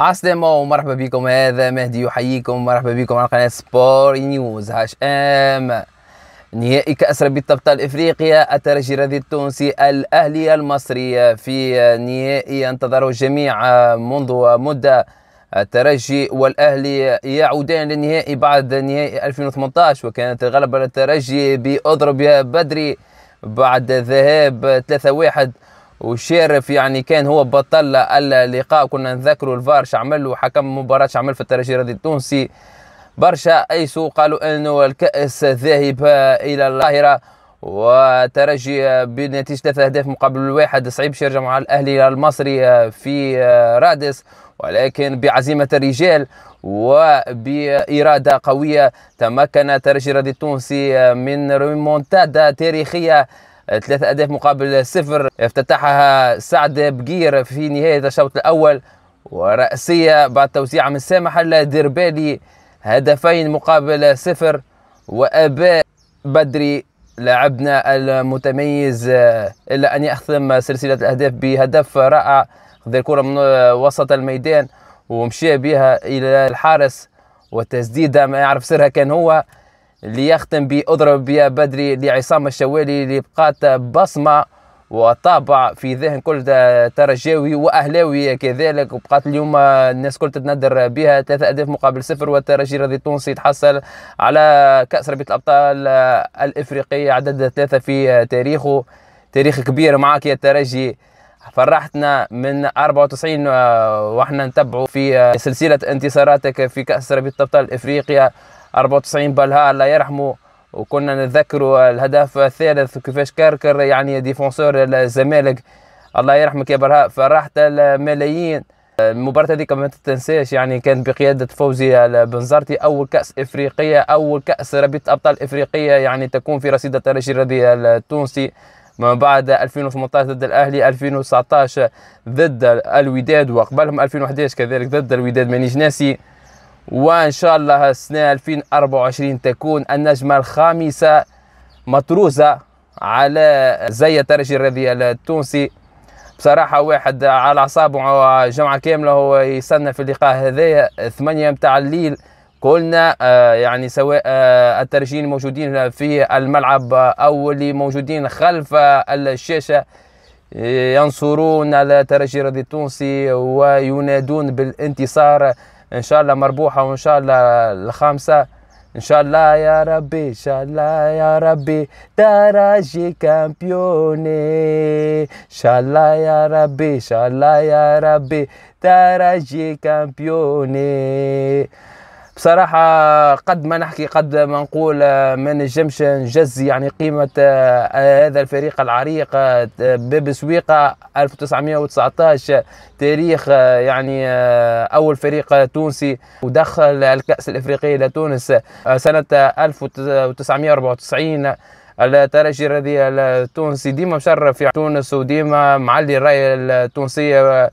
عسلامة ومرحبا بكم هذا مهدي يحييكم مرحبا بكم على قناة سبور نيوز هاش ام نهائي كأس ربيع أبطال إفريقيا الترجي الرياضي التونسي الأهلي المصري في نهائي انتظره الجميع منذ مدة الترجي والأهلي يعودان للنهائي بعد نهائي 2018 وكانت الغلبة للترجي بأضرب بدري بعد ذهاب 3-1 وشارف يعني كان هو بطل اللقاء كنا نذكروا الفار شعمل وحكم مباراة شعمل في الترجي التونسي برشا أيسوا قالوا أنه الكأس ذاهب إلى القاهرة وترجي بنتيجة ثلاثة أهداف مقابل الواحد صعيب يرجع مع الأهلي المصري آه، في آه، رادس ولكن بعزيمة الرجال وبإرادة قوية تمكن ترجي التونسي آه، من ريمونتادا تاريخية ثلاثة أهداف مقابل صفر افتتحها سعد بقير في نهاية الشوط الأول ورأسية بعد توسيعة من سامح لديربالي هدفين مقابل صفر وأباء بدري لاعبنا المتميز إلا أن يختم سلسلة الأهداف بهدف رائع خذ الكرة من وسط الميدان ومشى بها إلى الحارس وتسديدة ما يعرف سرها كان هو ليختم بأضرب يا بدري لعصام الشوالي اللي بقات بصمة وطابع في ذهن كل ترجاوي واهلاوي كذلك وبقات اليوم الناس كل تتندر بها ثلاثة اهداف مقابل صفر والترجي الرياضي التونسي تحصل على كاس ربيعة الابطال الافريقيه عدد ثلاثه في تاريخه تاريخ كبير معك يا ترجي فرحتنا من 94 آه، واحنا نتبعوا في آه، سلسله انتصاراتك في كاس ربيعة الابطال الافريقيه 94 بالها الله يرحمه وكنا نتذكروا الهدف الثالث وكيفاش كركر يعني ديفونسور الزمالك الله يرحمك يا برهاء فرحت الملايين المباراة هذيك ما تنساش يعني كانت بقيادة فوزي البنزرتي أول كأس إفريقية أول كأس ربيع أبطال إفريقية يعني تكون في رصيد الترجي الرياضي التونسي من بعد 2018 ضد الاهلي 2019 ضد الوداد وقبلهم 2011 كذلك ضد الوداد مانيش ناسي وان شاء الله السنه 2024 تكون النجمه الخامسه مطروزه على زي ترجي الرياضي التونسي بصراحه واحد على اعصابه جمعه كامله هو يستنى في اللقاء هذايا 8 متاع الليل كلنا آه، يعني سواء آه، الترجين موجودين في الملعب او اللي موجودين خلف الشاشه آه، ينصرون على ترجي الرياضي التونسي وينادون بالانتصار ان شاء الله مربوحه وان شاء الله الخامسه ان شاء الله يا ربي ان شاء الله يا ربي تراجي كامبيوني ان شاء الله يا ربي ان شاء الله يا ربي تراجي كامبيوني بصراحة قد ما نحكي قد ما نقول آه، ما نجمش نجزي يعني قيمة آه، هذا الفريق العريق باب سويقة 1919 تاريخ آه، يعني أول فريق تونسي ودخل الكأس الإفريقية لتونس سنة 1994 الترجي الذي التونسي ديما مشرف في تونس وديما معلي الراية التونسية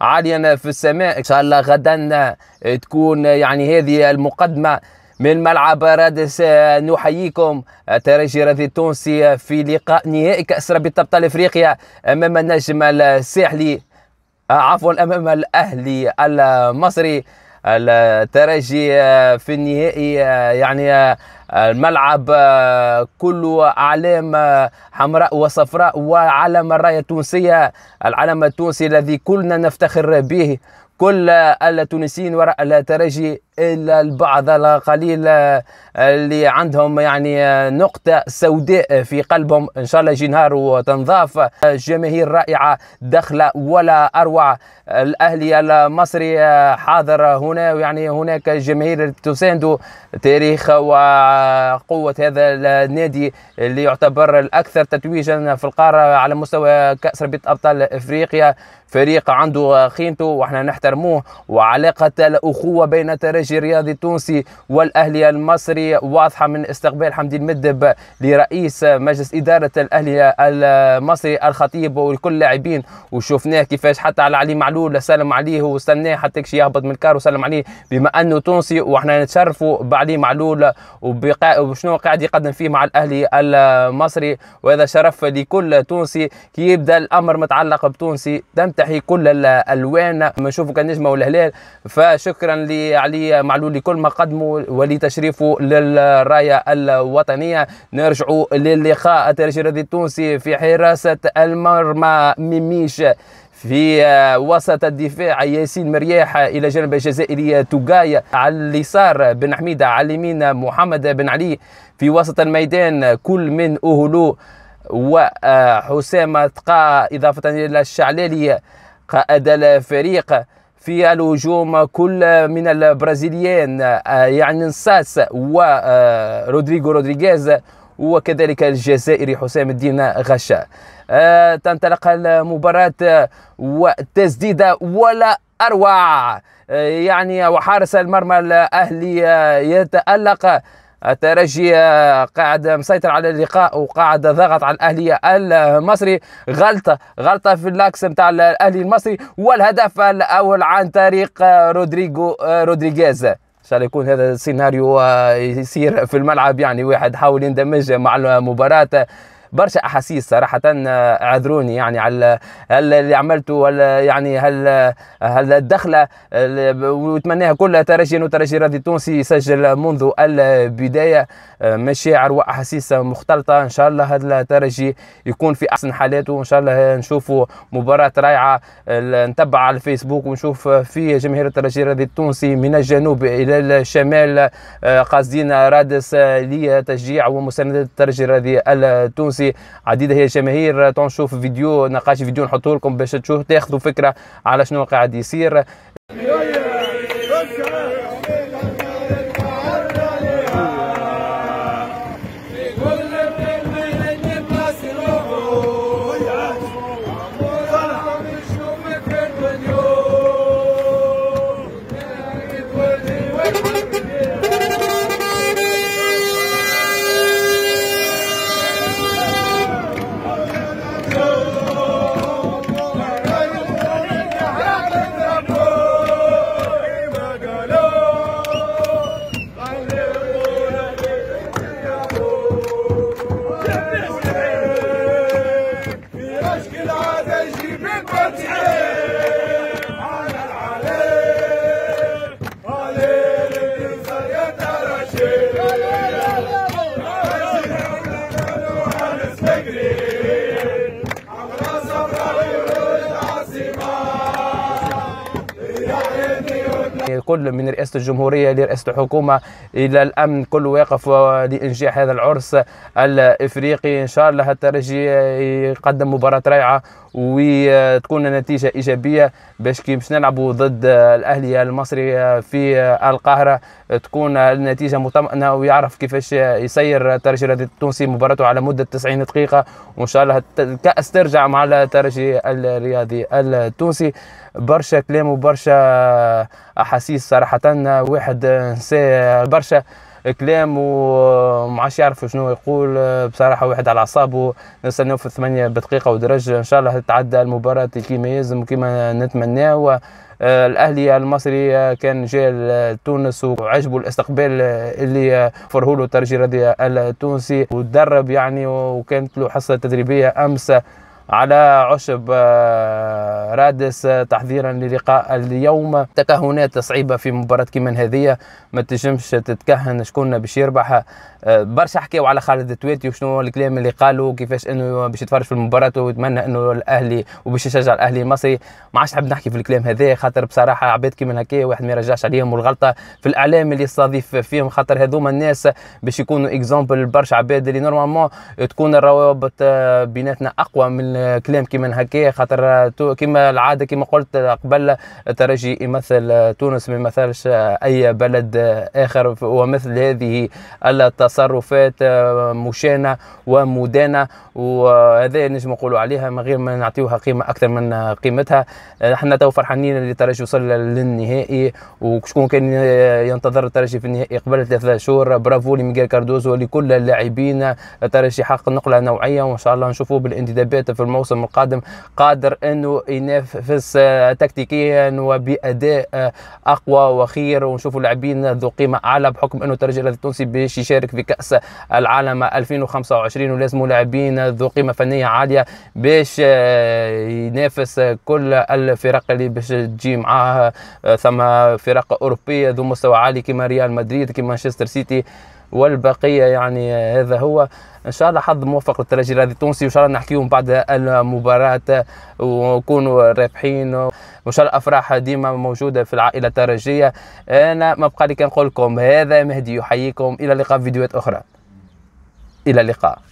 عالية في السماء إن شاء الله غدا آه، تكون آه، يعني هذه المقدمة من ملعب رادس آه، نحييكم ترجي رياضي التونسي في لقاء نهائي كأس رابطة أبطال إفريقيا أمام النجم الساحلي عفوا أمام الأهلي المصري الترجي آه، في النهائي آه، يعني آه، الملعب كله اعلام حمراء وصفراء وعلم الرايه التونسيه العلم التونسي الذي كلنا نفتخر به كل التونسيين وراء الترجي الا البعض القليل آه، اللي عندهم يعني آه، نقطه سوداء في قلبهم ان شاء الله يجي نهار آه، جماهير رائعه دخلة ولا اروع الاهلي المصري حاضر هنا يعني هناك جماهير تساند تاريخ وقوه هذا النادي اللي يعتبر الاكثر تتويجا في القاره على مستوى كاس رابطه ابطال افريقيا فريق عنده قيمته واحنا نحترموه وعلاقه الاخوه بين ترجي الخارجي الرياضي التونسي والاهلي المصري واضحه من استقبال حمدي المدب لرئيس مجلس اداره الاهلي المصري الخطيب والكل لاعبين وشفناه كيفاش حتى على علي معلول سلم عليه واستناه حتى كش يهبط من الكار وسلم عليه بما انه تونسي وحنا نتشرفوا بعلي معلول وبقاء وشنو قاعد يقدم فيه مع الاهلي المصري وهذا شرف لكل تونسي كي يبدا الامر متعلق بتونسي تمتحي كل الالوان ما نشوفوا كنجمه والهلال فشكرا لعلي معلول لكل ما قدموا ولتشريفه للرايه الوطنيه نرجعوا للقاء الترجي التونسي في حراسه المرمى ميميش في وسط الدفاع ياسين مرياح الى جانب الجزائري توغاي على اليسار بن حميده على اليمين محمد بن علي في وسط الميدان كل من اوهلو وحسام تقا اضافه الى الشعلالي قائد الفريق في الهجوم كل من البرازيليين آه، يعني نصاس ورودريغو آه، رودريغيز وكذلك الجزائري حسام الدين غشا آه، تنطلق المباراة وتسديدة ولا أروع يعني وحارس المرمى الأهلي يتألق الترجي آه، قاعد مسيطر على اللقاء وقاعد ضغط على الاهلي المصري غلطه غلطه في اللاكس نتاع الاهلي المصري والهدف الاول عن طريق آه، رودريجو آه، رودريغيز ان شاء الله يكون هذا السيناريو يصير في الملعب يعني واحد حاول يندمج مع المباراه برشا احاسيس صراحه اعذروني آه، يعني على هل اللي عملته ولا يعني هل آه، هل الدخله ونتمناها كل ترجي وترجي راضي التونسي يسجل منذ البدايه آه، مشاعر واحاسيس مختلطه ان شاء الله هذا الترجي يكون في احسن حالاته وان شاء الله نشوفوا مباراه رائعه نتبع على الفيسبوك ونشوف في جماهير الترجي الرياضي التونسي من الجنوب الى الشمال قاصدين رادس لتشجيع ومسانده الترجي الرياضي التونسي التونسي عديده هي الجماهير تنشوف فيديو نقاش فيديو نحطه لكم باش تشوفوا تاخذوا فكره على شنو قاعد يصير الكل من رئاسه الجمهوريه لرئاسه الحكومه الى الامن كل واقف لانجاح هذا العرس الافريقي ان شاء الله الترجي يقدم مباراه رائعه وتكون النتيجه ايجابيه باش كي باش نلعبوا ضد الاهلي المصري في القاهره تكون النتيجه مطمئنه ويعرف كيفاش يسير الترجي التونسي مباراته على مده 90 دقيقه وان شاء الله الكاس ترجع مع الترجي الرياضي التونسي برشا كلام وبرشا احاسيس صراحه واحد نسى برشا كلام ومعادش يعرف شنو يقول بصراحه واحد على اعصابه نستناو في الثمانية بدقيقه ودرج ان شاء الله تتعدى المباراه كيما يلزم كيما نتمناو الاهلي المصري كان جاء لتونس وعجبه الاستقبال اللي له الترجي التونسي وتدرب يعني وكانت له حصه تدريبيه امس على عشب آه، رادس آه، تحذيرا للقاء اليوم تكهنات صعيبه في مباراه كيما هذه ما تنجمش تتكهن شكون باش يربح آه، برشا حكاو على خالد التويتي وشنو الكلام اللي قالوا كيفاش انه باش يتفرج في المباراه ويتمنى انه الاهلي وباش يشجع الاهلي المصري ما عادش نحب نحكي في الكلام هذا خاطر بصراحه عباد كيما هكا واحد ما يرجعش عليهم والغلطه في الاعلام اللي يستضيف فيهم خاطر هذوما الناس باش يكونوا اكزومبل برشا عباد اللي نورمالمون تكون الروابط بيناتنا اقوى من كلام كيما هكايا خاطر كيما العاده كيما قلت قبل الترجي يمثل تونس ما يمثلش اي بلد اخر ومثل هذه التصرفات آه، مشانه ومدانه وهذا نجم نقولوا عليها من غير ما نعطيوها قيمه اكثر من قيمتها احنا تو فرحانين اللي الترجي وصل للنهائي وشكون كان ينتظر الترجي في النهائي قبل ثلاثة شهور برافو لميغيل كاردوزو ولكل اللاعبين الترجي حقق نقله نوعيه وان شاء الله نشوفوه بالانتدابات في الموسم القادم قادر انه ينافس آه، تكتيكيا وباداء آه، اقوى وخير ونشوفوا لاعبين ذو قيمه اعلى بحكم انه الترجي التونسي باش يشارك في كاس العالم 2025 ولازموا لاعبين ذو قيمه فنيه عاليه باش آه، ينافس كل الفرق اللي باش تجي معاه ثم فرق اوروبيه ذو مستوى عالي كما ريال مدريد كما مانشستر سيتي والبقيه يعني آه، هذا هو ان شاء الله حظ موفق للترجي الرياضي التونسي وان شاء الله نحكيهم بعد المباراه ونكونوا رابحين وان شاء الله افراح ديما موجوده في العائله الترجيه انا ما بقى لي كنقول لكم هذا مهدي يحييكم الى لقاء فيديوهات اخرى الى اللقاء